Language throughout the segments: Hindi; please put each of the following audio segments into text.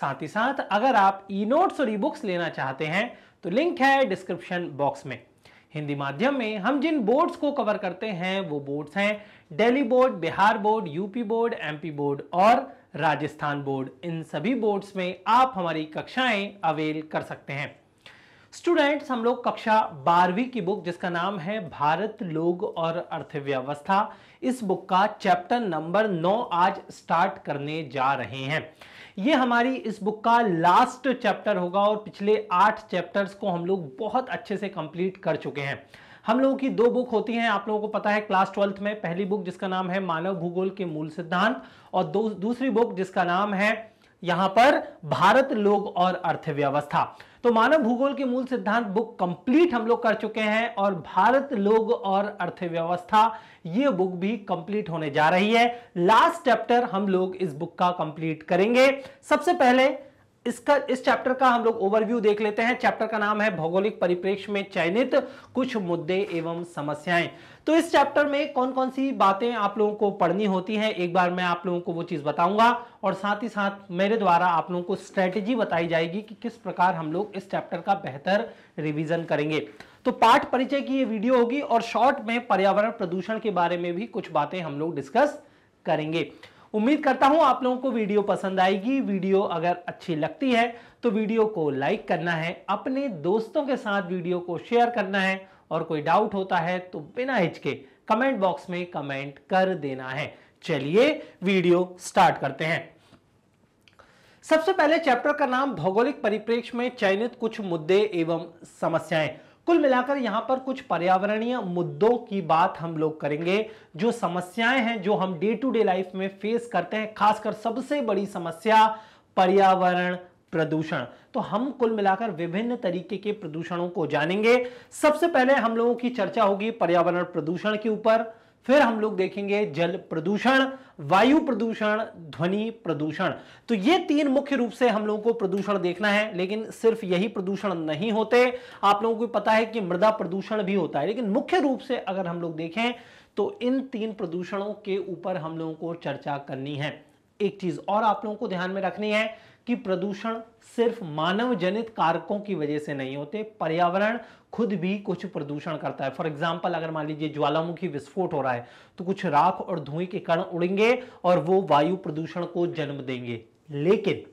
साथ ही साथ अगर आप ई नोट्स और ई बुक्स लेना चाहते हैं तो लिंक है डिस्क्रिप्शन बॉक्स में हिंदी माध्यम में हम जिन बोर्ड्स को कवर करते हैं वो बोर्ड्स हैं Delhi board Bihar board UP board MP board और राजस्थान बोर्ड इन सभी बोर्ड्स में आप हमारी कक्षाएं अवेल कर सकते हैं स्टूडेंट्स हम लोग कक्षा बारहवीं की बुक जिसका नाम है भारत लोग और अर्थव्यवस्था इस बुक का चैप्टर नंबर नौ आज स्टार्ट करने जा रहे हैं ये हमारी इस बुक का लास्ट चैप्टर होगा और पिछले आठ चैप्टर्स को हम लोग बहुत अच्छे से कंप्लीट कर चुके हैं हम लोगों की दो बुक होती हैं आप लोगों को पता है क्लास ट्वेल्थ में पहली बुक जिसका नाम है मानव भूगोल के मूल सिद्धांत और दूसरी बुक जिसका नाम है यहां पर भारत लोग और अर्थव्यवस्था तो मानव भूगोल के मूल सिद्धांत बुक कंप्लीट हम लोग कर चुके हैं और भारत लोग और अर्थव्यवस्था ये बुक भी कंप्लीट होने जा रही है लास्ट चैप्टर हम लोग इस बुक का कंप्लीट करेंगे सबसे पहले इसका इस चैप्टर का हम लोग ओवरव्यू देख लेते हैं चैप्टर का नाम है भौगोलिक परिप्रेक्ष्य में चयनित कुछ मुद्दे एवं समस्याएं तो इस चैप्टर में कौन कौन सी बातें आप लोगों को पढ़नी होती हैं एक बार मैं आप लोगों को वो चीज़ बताऊंगा और साथ ही साथ मेरे द्वारा आप लोगों को स्ट्रैटेजी बताई जाएगी कि किस प्रकार हम लोग इस चैप्टर का बेहतर रिविजन करेंगे तो पाठ परिचय की ये वीडियो होगी और शॉर्ट में पर्यावरण प्रदूषण के बारे में भी कुछ बातें हम लोग डिस्कस करेंगे उम्मीद करता हूं आप लोगों को वीडियो पसंद आएगी वीडियो अगर अच्छी लगती है तो वीडियो को लाइक करना है अपने दोस्तों के साथ वीडियो को शेयर करना है और कोई डाउट होता है तो बिना हिचके कमेंट बॉक्स में कमेंट कर देना है चलिए वीडियो स्टार्ट करते हैं सबसे पहले चैप्टर का नाम भौगोलिक परिप्रेक्ष्य में चयनित कुछ मुद्दे एवं समस्याएं कुल मिलाकर यहां पर कुछ पर्यावरणीय मुद्दों की बात हम लोग करेंगे जो समस्याएं हैं जो हम डे टू डे लाइफ में फेस करते हैं खासकर सबसे बड़ी समस्या पर्यावरण प्रदूषण तो हम कुल मिलाकर विभिन्न तरीके के प्रदूषणों को जानेंगे सबसे पहले हम लोगों की चर्चा होगी पर्यावरण प्रदूषण के ऊपर फिर हम लोग देखेंगे जल प्रदूषण वायु प्रदूषण ध्वनि प्रदूषण तो ये तीन मुख्य रूप से हम लोगों को प्रदूषण देखना है लेकिन सिर्फ यही प्रदूषण नहीं होते आप लोगों को पता है कि मृदा प्रदूषण भी होता है लेकिन मुख्य रूप से अगर हम लोग देखें तो इन तीन प्रदूषणों के ऊपर हम लोगों को चर्चा करनी है एक चीज और आप लोगों को ध्यान में रखनी है कि प्रदूषण सिर्फ मानव जनित कारकों की वजह से नहीं होते पर्यावरण खुद भी कुछ प्रदूषण करता है फॉर एग्जाम्पल अगर मान लीजिए ज्वालामुखी विस्फोट हो रहा है तो कुछ राख और धुएं के कण उड़ेंगे और वो वायु प्रदूषण को जन्म देंगे लेकिन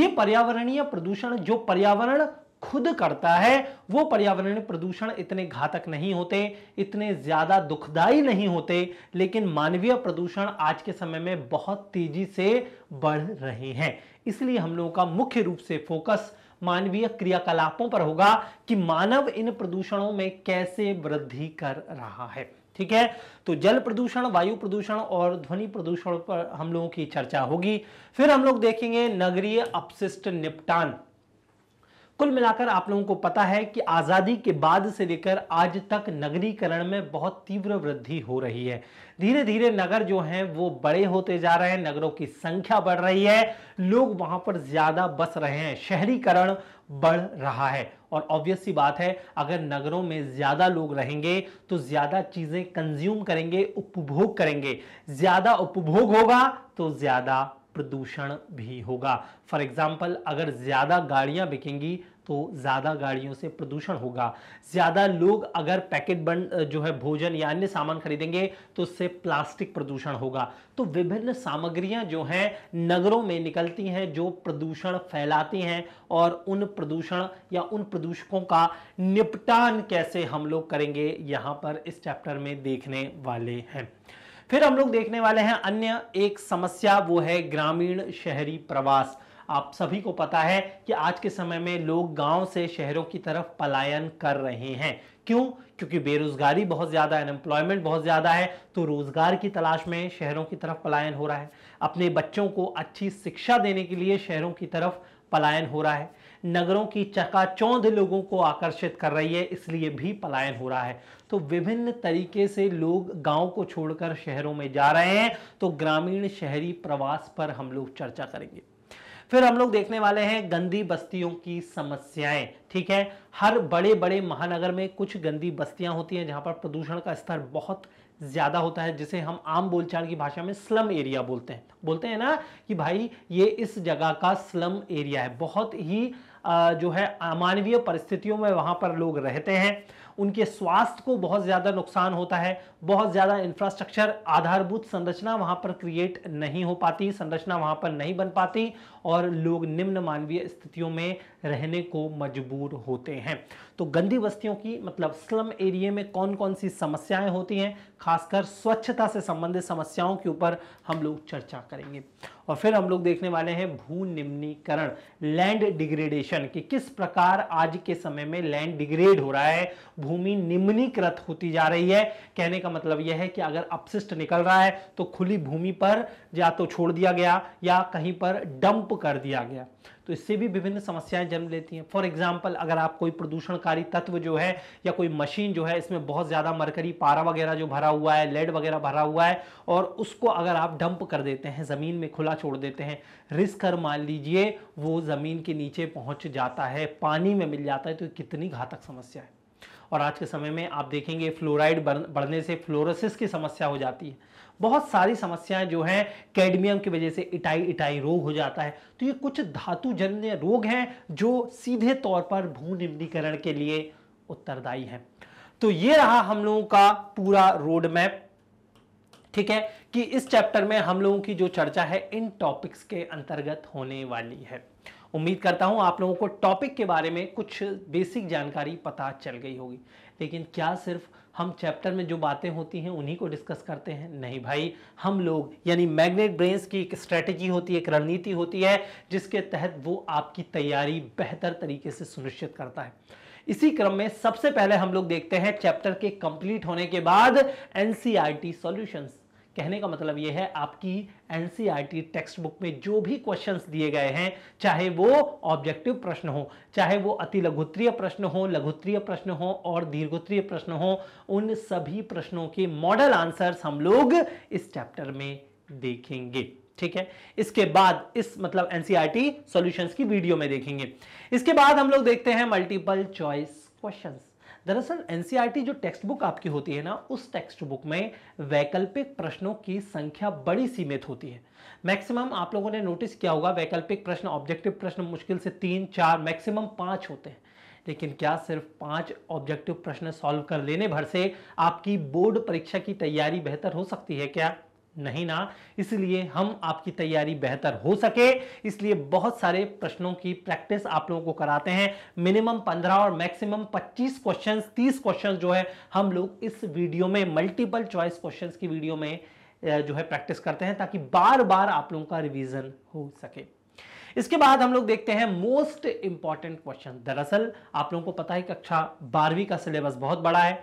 ये पर्यावरणीय प्रदूषण जो पर्यावरण खुद करता है वो पर्यावरणीय प्रदूषण इतने घातक नहीं होते इतने ज़्यादा दुखदाई नहीं होते लेकिन मानवीय प्रदूषण आज के समय में बहुत तेजी से बढ़ रहे हैं इसलिए हम लोगों का मुख्य रूप से फोकस मानवीय क्रियाकलापों पर होगा कि मानव इन प्रदूषणों में कैसे वृद्धि कर रहा है ठीक है तो जल प्रदूषण वायु प्रदूषण और ध्वनि प्रदूषण पर हम लोगों की चर्चा होगी फिर हम लोग देखेंगे नगरीय अपशिष्ट निपटान कुल मिलाकर आप लोगों को पता है कि आज़ादी के बाद से लेकर आज तक नगरीकरण में बहुत तीव्र वृद्धि हो रही है धीरे धीरे नगर जो हैं वो बड़े होते जा रहे हैं नगरों की संख्या बढ़ रही है लोग वहां पर ज़्यादा बस रहे हैं शहरीकरण बढ़ रहा है और ऑब्वियस सी बात है अगर नगरों में ज़्यादा लोग रहेंगे तो ज़्यादा चीज़ें कंज्यूम करेंगे उपभोग करेंगे ज़्यादा उपभोग होगा तो ज़्यादा प्रदूषण भी होगा फॉर एग्जाम्पल अगर ज़्यादा गाड़ियां बिकेंगी तो ज़्यादा गाड़ियों से प्रदूषण होगा ज़्यादा लोग अगर पैकेट बंद जो है भोजन या अन्य सामान खरीदेंगे तो उससे प्लास्टिक प्रदूषण होगा तो विभिन्न सामग्रियां जो हैं नगरों में निकलती हैं जो प्रदूषण फैलाती हैं और उन प्रदूषण या उन प्रदूषकों का निपटान कैसे हम लोग करेंगे यहाँ पर इस चैप्टर में देखने वाले हैं फिर हम लोग देखने वाले हैं अन्य एक समस्या वो है ग्रामीण शहरी प्रवास आप सभी को पता है कि आज के समय में लोग गांव से शहरों की तरफ पलायन कर रहे हैं क्यों क्योंकि बेरोजगारी बहुत ज़्यादा है अनएम्प्लॉयमेंट बहुत ज़्यादा है तो रोज़गार की तलाश में शहरों की तरफ पलायन हो रहा है अपने बच्चों को अच्छी शिक्षा देने के लिए शहरों की तरफ पलायन हो रहा है नगरों की चकाचौंध लोगों को आकर्षित कर रही है इसलिए भी पलायन हो रहा है तो विभिन्न तरीके से लोग गांव को छोड़कर शहरों में जा रहे हैं तो ग्रामीण शहरी प्रवास पर हम लोग चर्चा करेंगे फिर हम लोग देखने वाले हैं गंदी बस्तियों की समस्याएं ठीक है हर बड़े बड़े महानगर में कुछ गंदी बस्तियां होती हैं जहां पर प्रदूषण का स्तर बहुत ज़्यादा होता है जिसे हम आम बोलचाल की भाषा में स्लम एरिया बोलते हैं बोलते हैं ना कि भाई ये इस जगह का स्लम एरिया है बहुत ही जो है अमानवीय परिस्थितियों में वहाँ पर लोग रहते हैं उनके स्वास्थ्य को बहुत ज़्यादा नुकसान होता है बहुत ज़्यादा इंफ्रास्ट्रक्चर आधारभूत संरचना वहाँ पर क्रिएट नहीं हो पाती संरचना वहाँ पर नहीं बन पाती और लोग निम्न मानवीय स्थितियों में रहने को मजबूर होते हैं तो गंदी बस्तियों की मतलब स्लम एरिए में कौन कौन सी समस्याएं होती हैं खासकर स्वच्छता से संबंधित समस्याओं के ऊपर हम लोग चर्चा करेंगे और फिर हम लोग देखने वाले हैं भू निम्नीकरण लैंड डिग्रेडेशन कि किस प्रकार आज के समय में लैंड डिग्रेड हो रहा है भूमि निम्नीकृत होती जा रही है कहने का मतलब यह है कि अगर अपशिष्ट निकल रहा है तो खुली भूमि पर या तो छोड़ दिया गया या कहीं पर डंप कर दिया गया तो इससे भी विभिन्न समस्याएं जन्म लेती हैं फॉर एग्जाम्पल अगर आप कोई प्रदूषणकारी तत्व जो है या कोई मशीन जो है इसमें बहुत ज़्यादा मरकरी पारा वगैरह जो भरा हुआ है लेड वगैरह भरा हुआ है और उसको अगर आप डंप कर देते हैं ज़मीन में खुला छोड़ देते हैं रिस्क कर मान लीजिए वो ज़मीन के नीचे पहुँच जाता है पानी में मिल जाता है तो कितनी घातक समस्या है और आज के समय में आप देखेंगे फ्लोराइड बढ़ने से फ्लोरोसिस की समस्या हो जाती है बहुत सारी समस्याएं जो हैं कैडमियम की वजह से इटाई इटाई रोग हो जाता है तो ये कुछ धातु जन्य रोग हैं जो सीधे तौर पर भू निम्नीकरण के लिए उत्तरदायी हैं तो ये रहा हम लोगों का पूरा रोड मैप ठीक है कि इस चैप्टर में हम लोगों की जो चर्चा है इन टॉपिक्स के अंतर्गत होने वाली है उम्मीद करता हूं आप लोगों को टॉपिक के बारे में कुछ बेसिक जानकारी पता चल गई होगी लेकिन क्या सिर्फ हम चैप्टर में जो बातें होती हैं उन्हीं को डिस्कस करते हैं नहीं भाई हम लोग यानी मैग्नेट ब्रेन्स की एक स्ट्रेटजी होती है एक रणनीति होती है जिसके तहत वो आपकी तैयारी बेहतर तरीके से सुनिश्चित करता है इसी क्रम में सबसे पहले हम लोग देखते हैं चैप्टर के कंप्लीट होने के बाद एनसीआरटी सॉल्यूशंस कहने का मतलब यह है आपकी एनसीईआरटी टेक्स्ट बुक में जो भी क्वेश्चंस दिए गए हैं चाहे वो ऑब्जेक्टिव प्रश्न हो चाहे वो अति लघुत्रीय प्रश्न हो लघुत्रीय प्रश्न हो और दीर्घोत्रीय प्रश्न हो उन सभी प्रश्नों के मॉडल आंसर्स हम लोग इस चैप्टर में देखेंगे ठीक है इसके बाद इस मतलब एनसीआरटी सॉल्यूशंस e की वीडियो में देखेंगे इसके बाद हम लोग देखते हैं मल्टीपल चॉइस क्वेश्चंस दरअसल एनसीईआरटी e जो टेक्स्ट बुक आपकी होती है ना उस टेक्स्ट बुक में वैकल्पिक प्रश्नों की संख्या बड़ी सीमित होती है मैक्सिमम आप लोगों ने नोटिस किया होगा वैकल्पिक प्रश्न ऑब्जेक्टिव प्रश्न मुश्किल से तीन चार मैक्सिमम पांच होते हैं लेकिन क्या सिर्फ पांच ऑब्जेक्टिव प्रश्न सॉल्व कर लेने भर से आपकी बोर्ड परीक्षा की तैयारी बेहतर हो सकती है क्या नहीं ना इसलिए हम आपकी तैयारी बेहतर हो सके इसलिए बहुत सारे प्रश्नों की प्रैक्टिस आप लोगों को कराते हैं मिनिमम 15 और मैक्सिमम 25 क्वेश्चंस 30 क्वेश्चंस जो है हम लोग इस वीडियो में मल्टीपल चॉइस क्वेश्चंस की वीडियो में जो है प्रैक्टिस करते हैं ताकि बार बार आप लोगों का रिविजन हो सके इसके बाद हम लोग देखते हैं मोस्ट इंपॉर्टेंट क्वेश्चन दरअसल आप लोगों को पता है कक्षा बारहवीं का सिलेबस बहुत बड़ा है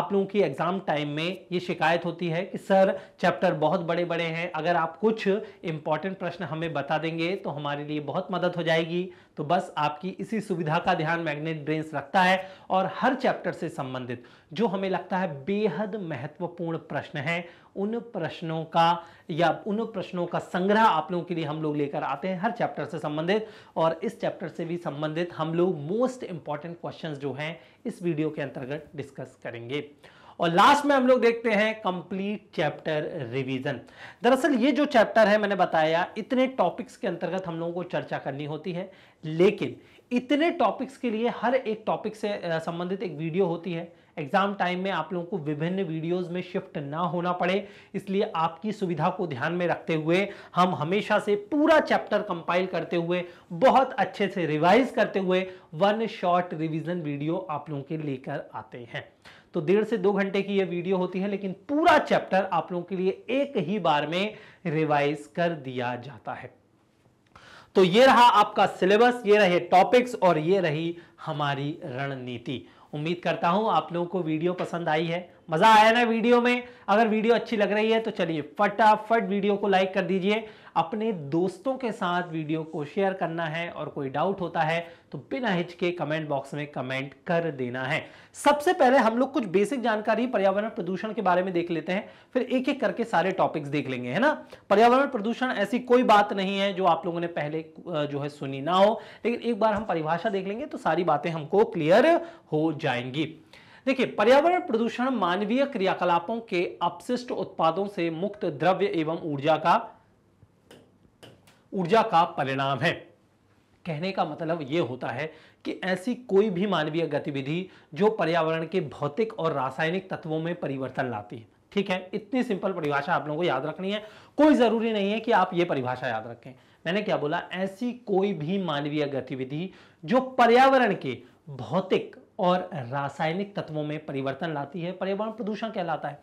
आप लोगों की एग्ज़ाम टाइम में ये शिकायत होती है कि सर चैप्टर बहुत बड़े बड़े हैं अगर आप कुछ इंपॉर्टेंट प्रश्न हमें बता देंगे तो हमारे लिए बहुत मदद हो जाएगी तो बस आपकी इसी सुविधा का ध्यान मैग्नेट ब्रेन्स रखता है और हर चैप्टर से संबंधित जो हमें लगता है बेहद महत्वपूर्ण प्रश्न है उन प्रश्नों का या उन प्रश्नों का संग्रह आप लोगों के लिए हम लोग लेकर आते हैं हर चैप्टर से संबंधित और इस चैप्टर से भी संबंधित हम लोग मोस्ट इंपॉर्टेंट क्वेश्चंस जो हैं इस वीडियो के अंतर्गत डिस्कस करेंगे और लास्ट में हम लोग देखते हैं कंप्लीट चैप्टर रिवीजन दरअसल ये जो चैप्टर है मैंने बताया इतने टॉपिक्स के अंतर्गत हम लोगों को चर्चा करनी होती है लेकिन इतने टॉपिक्स के लिए हर एक टॉपिक से संबंधित एक वीडियो होती है एग्जाम टाइम में आप लोगों को विभिन्न वीडियोस में शिफ्ट ना होना पड़े इसलिए आपकी सुविधा को ध्यान में रखते हुए हम हमेशा से पूरा चैप्टर कंपाइल करते हुए बहुत अच्छे से रिवाइज करते हुए वन शॉर्ट रिवीजन वीडियो आप लोगों के लेकर आते हैं तो डेढ़ से दो घंटे की यह वीडियो होती है लेकिन पूरा चैप्टर आप लोगों के लिए एक ही बार में रिवाइज कर दिया जाता है तो ये रहा आपका सिलेबस ये रहे टॉपिक्स और ये रही हमारी रणनीति उम्मीद करता हूं आप लोगों को वीडियो पसंद आई है मज़ा आया ना वीडियो में अगर वीडियो अच्छी लग रही है तो चलिए फटाफट वीडियो को लाइक कर दीजिए अपने दोस्तों के साथ वीडियो को शेयर करना है और कोई डाउट होता है तो बिना हिचके कमेंट बॉक्स में कमेंट कर देना है सबसे पहले हम लोग कुछ बेसिक जानकारी पर्यावरण प्रदूषण के बारे में देख लेते हैं फिर एक एक करके सारे टॉपिक्स देख लेंगे है ना पर्यावरण प्रदूषण ऐसी कोई बात नहीं है जो आप लोगों ने पहले जो है सुनी ना हो लेकिन एक बार हम परिभाषा देख लेंगे तो सारी बातें हमको क्लियर हो जाएंगी देखिए पर्यावरण प्रदूषण मानवीय क्रियाकलापों के अपशिष्ट उत्पादों से मुक्त द्रव्य एवं ऊर्जा का ऊर्जा का परिणाम है कहने का मतलब यह होता है कि ऐसी कोई भी मानवीय गतिविधि जो पर्यावरण के भौतिक और रासायनिक तत्वों में परिवर्तन लाती है ठीक है इतनी सिंपल परिभाषा आप लोगों को याद रखनी है कोई ज़रूरी नहीं है कि आप ये परिभाषा याद रखें मैंने क्या बोला ऐसी कोई भी मानवीय गतिविधि जो पर्यावरण के भौतिक और रासायनिक तत्वों में परिवर्तन लाती है पर्यावरण प्रदूषण कहलाता है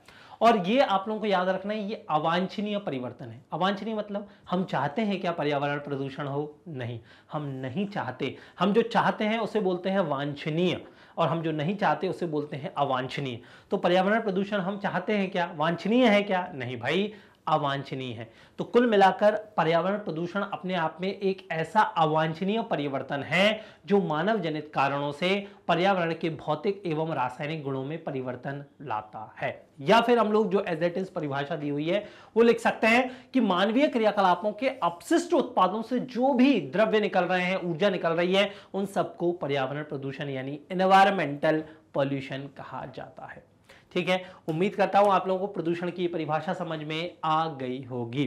और ये आप लोगों को याद रखना है ये अवांछनीय परिवर्तन है अवांछनीय मतलब हम चाहते हैं क्या पर्यावरण प्रदूषण हो नहीं हम नहीं चाहते हम जो चाहते हैं उसे बोलते हैं वांछनीय और हम जो नहीं चाहते उसे बोलते हैं अवांछनीय तो पर्यावरण प्रदूषण हम चाहते हैं क्या वांछनीय है क्या नहीं भाई अवांछनीय है तो कुल मिलाकर पर्यावरण प्रदूषण अपने आप में एक ऐसा अवांछनीय परिवर्तन है जो मानव जनित कारणों से पर्यावरण के भौतिक एवं रासायनिक गुणों में परिवर्तन लाता है या फिर हम लोग जो एज एट इज परिभाषा दी हुई है वो लिख सकते हैं कि मानवीय क्रियाकलापों के अपशिष्ट उत्पादों से जो भी द्रव्य निकल रहे हैं ऊर्जा निकल रही है उन सबको पर्यावरण प्रदूषण यानी एनवायरमेंटल पॉल्यूशन कहा जाता है ठीक है उम्मीद करता हूं आप लोगों को प्रदूषण की परिभाषा समझ में आ गई होगी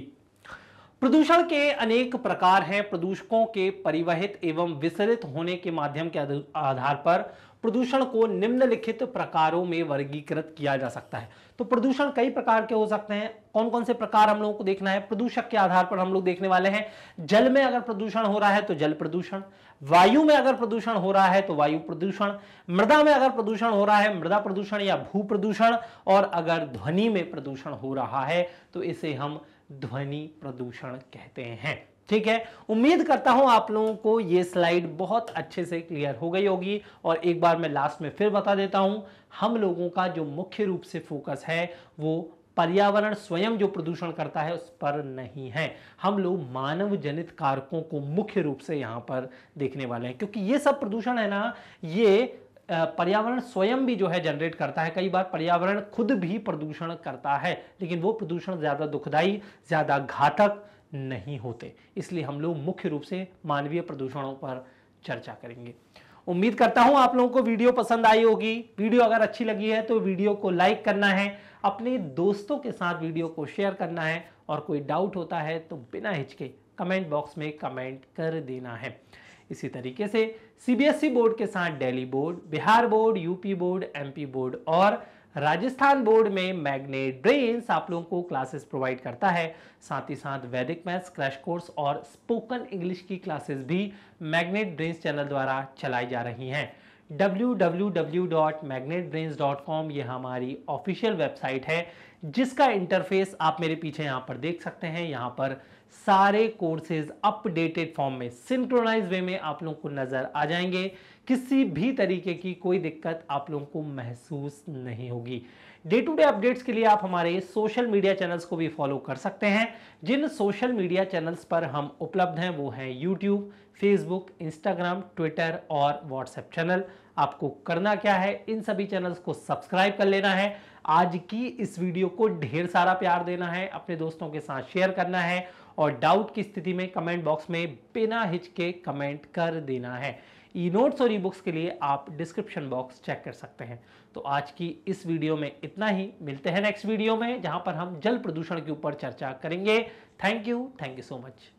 प्रदूषण के अनेक प्रकार हैं प्रदूषकों के परिवहित एवं विसरित होने के माध्यम के आधार पर प्रदूषण को निम्नलिखित प्रकारों में वर्गीकृत किया जा सकता है तो प्रदूषण कई प्रकार के हो सकते हैं कौन कौन से प्रकार हम लोगों को देखना है प्रदूषक के आधार पर हम लोग देखने वाले हैं जल में अगर प्रदूषण हो रहा है तो जल प्रदूषण वायु में अगर प्रदूषण हो रहा है तो वायु प्रदूषण मृदा में अगर प्रदूषण हो रहा है मृदा प्रदूषण या भू प्रदूषण और अगर ध्वनि में प्रदूषण हो रहा है तो इसे हम ध्वनि प्रदूषण कहते हैं ठीक है उम्मीद करता हूं आप लोगों को ये स्लाइड बहुत अच्छे से क्लियर हो गई होगी और एक बार मैं लास्ट में फिर बता देता हूं हम लोगों का जो मुख्य रूप से फोकस है वो पर्यावरण स्वयं जो प्रदूषण करता है उस पर नहीं है हम लोग मानव जनित कारकों को मुख्य रूप से यहाँ पर देखने वाले हैं क्योंकि ये सब प्रदूषण है ना ये पर्यावरण स्वयं भी जो है जनरेट करता है कई बार पर्यावरण खुद भी प्रदूषण करता है लेकिन वो प्रदूषण ज़्यादा दुखदाई ज़्यादा घातक नहीं होते इसलिए हम लोग मुख्य रूप से मानवीय प्रदूषणों पर चर्चा करेंगे उम्मीद करता हूं आप लोगों को वीडियो पसंद आई होगी वीडियो अगर अच्छी लगी है तो वीडियो को लाइक करना है अपने दोस्तों के साथ वीडियो को शेयर करना है और कोई डाउट होता है तो बिना हिचके कमेंट बॉक्स में कमेंट कर देना है इसी तरीके से सीबीएसई e बोर्ड के साथ Delhi board Bihar board UP board MP board और राजस्थान बोर्ड में मैग्नेट ब्रेन्स आप लोगों को क्लासेस प्रोवाइड करता है साथ ही साथ वैदिक मैथ्स क्रैश कोर्स और स्पोकन इंग्लिश की क्लासेस भी मैग्नेट ब्रेन्स चैनल द्वारा चलाई जा रही हैं www.magnetbrains.com ये हमारी ऑफिशियल वेबसाइट है जिसका इंटरफेस आप मेरे पीछे यहाँ पर देख सकते हैं यहाँ पर सारे कोर्सेज अपडेटेड फॉर्म में सिंक्रोनाइज वे में आप लोगों को नज़र आ जाएंगे किसी भी तरीके की कोई दिक्कत आप लोगों को महसूस नहीं होगी डे टू डे अपडेट्स के लिए आप हमारे सोशल मीडिया चैनल्स को भी फॉलो कर सकते हैं जिन सोशल मीडिया चैनल्स पर हम उपलब्ध हैं वो हैं यूट्यूब फेसबुक इंस्टाग्राम ट्विटर और व्हाट्सएप चैनल आपको करना क्या है इन सभी चैनल्स को सब्सक्राइब कर लेना है आज की इस वीडियो को ढेर सारा प्यार देना है अपने दोस्तों के साथ शेयर करना है और डाउट की स्थिति में कमेंट बॉक्स में बिना हिचके कमेंट कर देना है ई नोट्स और ई बुक्स के लिए आप डिस्क्रिप्शन बॉक्स चेक कर सकते हैं तो आज की इस वीडियो में इतना ही मिलते हैं नेक्स्ट वीडियो में जहां पर हम जल प्रदूषण के ऊपर चर्चा करेंगे thank you thank you so much